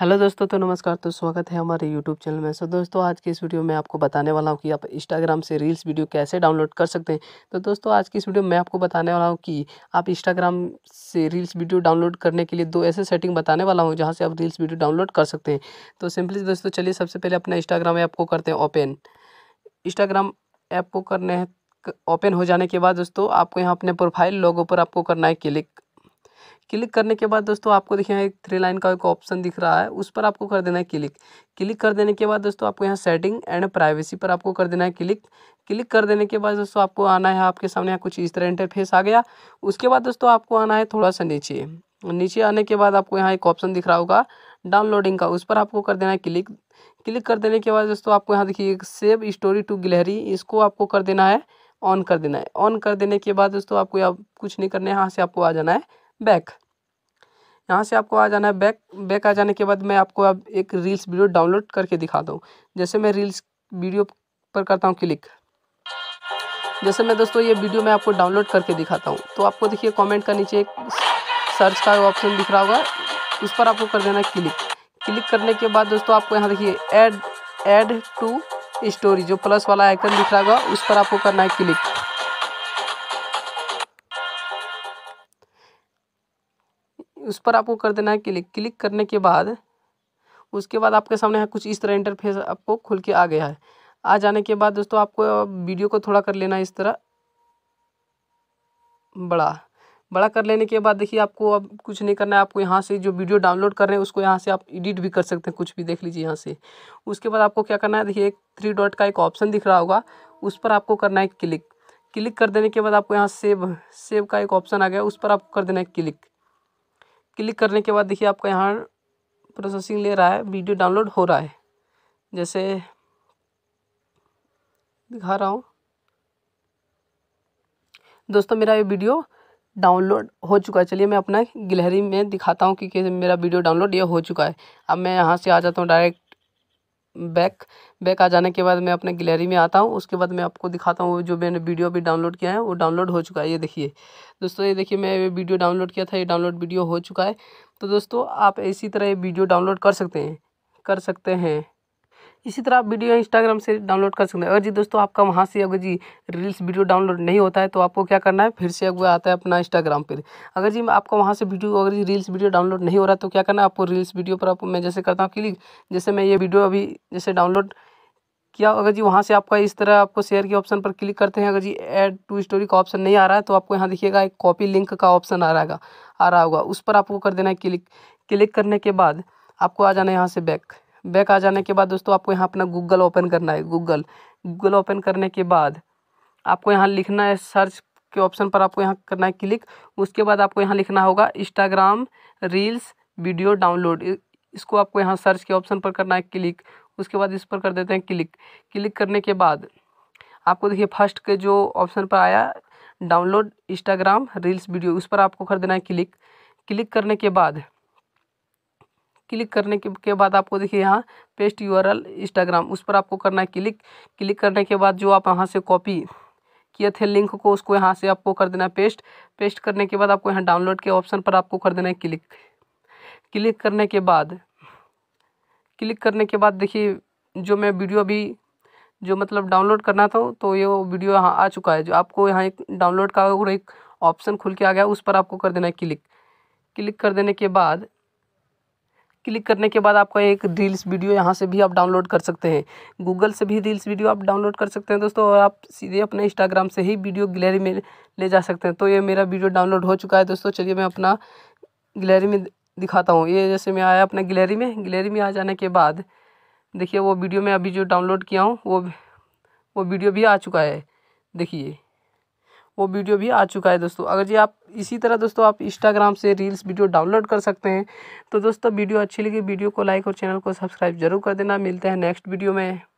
hello दोस्तों तो नमस्कार तो स्वागत है हमारे यूट्यूब चैनल में सो दोस्तों आज की इस वीडियो में आपको बताने वाला हूँ कि आप इंस्टाग्राम से रील्स वीडियो कैसे डाउनलोड कर सकते हैं तो दोस्तों आज की इस वीडियो में आपको बताने वाला हूँ कि आप इंस्टाग्राम से रील्स वीडियो डाउनलोड करने के लिए दो ऐसे सेटिंग बताने वाला हूँ जहाँ से आप रील्स वीडियो डाउनलोड कर सकते हैं तो सिंपली दोस्तों चलिए सबसे पहले अपना इंस्टाग्राम ऐप को करते हैं ओपन इंस्टाग्राम ऐप को करने ओपन हो जाने के बाद दोस्तों आपको यहाँ अपने प्रोफाइल लोगों पर आपको करना है क्लिक क्लिक करने के बाद दोस्तों आपको देखिए यहाँ एक थ्री लाइन का एक ऑप्शन दिख रहा है उस पर आपको कर देना है क्लिक क्लिक कर देने के बाद दोस्तों आपको यहाँ सेटिंग एंड प्राइवेसी पर आपको कर देना है क्लिक क्लिक कर देने के बाद दोस्तों आपको आना है आपके सामने यहाँ कुछ इस तरह इंटरफेस आ गया उसके बाद दोस्तों आपको आना है थोड़ा सा नीचे नीचे आने के बाद आपको यहाँ एक ऑप्शन दिख रहा होगा डाउनलोडिंग का उस पर आपको कर देना है क्लिक क्लिक कर देने के बाद दोस्तों आपको यहाँ देखिए सेव स्टोरी टू गिलहरी इसको आपको कर देना है ऑन कर देना है ऑन कर देने के बाद दोस्तों आपको यहाँ कुछ नहीं करना है यहाँ से आपको आ जाना है बैक यहाँ से आपको आ जाना है बैक बैक आ जाने के बाद मैं आपको अब एक रील्स वीडियो डाउनलोड करके दिखाता हूँ जैसे मैं रील्स वीडियो पर करता हूँ क्लिक जैसे मैं दोस्तों ये वीडियो मैं आपको डाउनलोड करके दिखाता हूँ तो आपको देखिए कमेंट का नीचे एक सर्च का ऑप्शन दिख रहा होगा उस पर आपको कर देना क्लिक क्लिक करने के बाद दोस्तों आपको यहाँ देखिए ऐड ऐड टू स्टोरी जो प्लस वाला आइकन दिख रहा होगा उस पर आपको करना है क्लिक उस पर आपको कर देना है क्लिक क्लिक करने के बाद उसके बाद आपके सामने है कुछ इस तरह इंटरफेस आपको खुल के आ गया है आ जाने के बाद दोस्तों आपको वीडियो को थोड़ा कर लेना इस तरह बड़ा बड़ा कर लेने के बाद देखिए आपको अब कुछ नहीं करना है आपको यहाँ से जो वीडियो डाउनलोड कर रहे हैं उसको यहाँ से आप एडिट भी कर सकते हैं कुछ भी देख लीजिए यहाँ से उसके बाद आपको क्या करना है देखिए एक थ्री डॉट का एक ऑप्शन दिख रहा होगा उस पर आपको करना है क्लिक क्लिक कर देने के बाद आपको यहाँ सेव सेव का एक ऑप्शन आ गया उस पर आपको कर देना है क्लिक क्लिक करने के बाद देखिए आपका यहाँ प्रोसेसिंग ले रहा है वीडियो डाउनलोड हो रहा है जैसे दिखा रहा हूँ दोस्तों मेरा ये वीडियो डाउनलोड हो चुका है चलिए मैं अपना गिलहरी में दिखाता हूँ कि मेरा वीडियो डाउनलोड ये हो चुका है अब मैं यहाँ से आ जाता हूँ डायरेक्ट बैक बैक आ जाने के बाद मैं अपने गैलरी में आता हूँ उसके बाद मैं आपको दिखाता हूँ जो मैंने वीडियो अभी डाउनलोड किया है वो डाउनलोड हो चुका है ये देखिए दोस्तों ये देखिए मैं वीडियो डाउनलोड किया था ये डाउनलोड वीडियो हो चुका है तो दोस्तों आप इसी तरह ये वीडियो डाउनलोड कर सकते हैं कर सकते हैं इसी तरह आप वीडियो इंस्टाग्राम से डाउनलोड कर सकते हैं अगर जी दोस्तों आपका वहाँ से अगर जी रील्स वीडियो डाउनलोड नहीं होता है तो आपको क्या करना है फिर से अगर आता है अपना इंस्टाग्राम पर अगर जी आपका वहाँ से वीडियो अगर जी रील्स वीडियो डाउनलोड नहीं हो रहा तो क्या करना है आपको रील्स वीडियो पर आपको मैं जैसे करता हूँ क्लिक जैसे मैं ये वीडियो अभी जैसे डाउनलोड क्या अगर जी वहाँ से आपका इस तरह आपको शेयर के ऑप्शन पर क्लिक करते हैं अगर जी ऐड टू स्टोरी का ऑप्शन नहीं आ रहा है तो आपको यहाँ देखिएगा एक कॉपी लिंक का ऑप्शन आ रहा आ रहा होगा उस पर आपको कर देना है क्लिक क्लिक करने के बाद आपको आ जाना है यहाँ से बैक बैक आ जाने के बाद दोस्तों आपको यहाँ अपना गूगल ओपन करना है गूगल गूगल ओपन करने के बाद आपको यहाँ लिखना है सर्च के ऑप्शन पर आपको यहाँ करना है क्लिक उसके बाद आपको यहाँ लिखना होगा इंस्टाग्राम रील्स वीडियो डाउनलोड इसको आपको यहाँ सर्च के ऑप्शन पर करना है क्लिक उसके बाद इस पर कर देते हैं क्लिक क्लिक करने के बाद आपको देखिए फर्स्ट के जो ऑप्शन पर आया डाउनलोड इंस्टाग्राम रील्स वीडियो उस पर आपको कर देना है क्लिक क्लिक करने के बाद क्लिक करने के, के बाद आपको देखिए यहाँ पेस्ट यू आर इंस्टाग्राम उस पर आपको करना है क्लिक क्लिक करने के बाद जो आप यहाँ से कॉपी किए थे लिंक को उसको यहाँ से आपको कर देना है पेस्ट पेस्ट करने के बाद आपको यहाँ डाउनलोड के ऑप्शन पर आपको कर देना है क्लिक क्लिक करने के बाद क्लिक करने के बाद देखिए जो मैं वीडियो अभी जो मतलब डाउनलोड करना था तो ये वीडियो यहाँ आ चुका है जो आपको यहाँ एक डाउनलोड का और एक ऑप्शन खुल के आ गया उस पर आपको कर देना है क्लिक क्लिक कर देने के बाद क्लिक करने के बाद आपका एक रील्स वीडियो यहाँ से भी आप डाउनलोड कर सकते हैं गूगल से भी रील्स वीडियो आप डाउनलोड कर सकते हैं दोस्तों और आप सीधे अपने इंस्टाग्राम से ही वीडियो गैलरी में ले जा सकते हैं तो ये मेरा वीडियो डाउनलोड हो चुका है दोस्तों चलिए मैं अपना गैलरी में दिखाता हूँ ये जैसे मैं आया अपने गैलरी में गैलरी में आ जाने के बाद देखिए वो वीडियो मैं अभी जो डाउनलोड किया हूँ वो वो वीडियो भी आ चुका है देखिए वो वीडियो भी आ चुका है दोस्तों अगर जी आप इसी तरह दोस्तों आप इंस्टाग्राम से रील्स वीडियो डाउनलोड कर सकते हैं तो दोस्तों वीडियो अच्छी लगी वीडियो को लाइक और चैनल को सब्सक्राइब जरूर कर देना मिलते हैं नेक्स्ट वीडियो में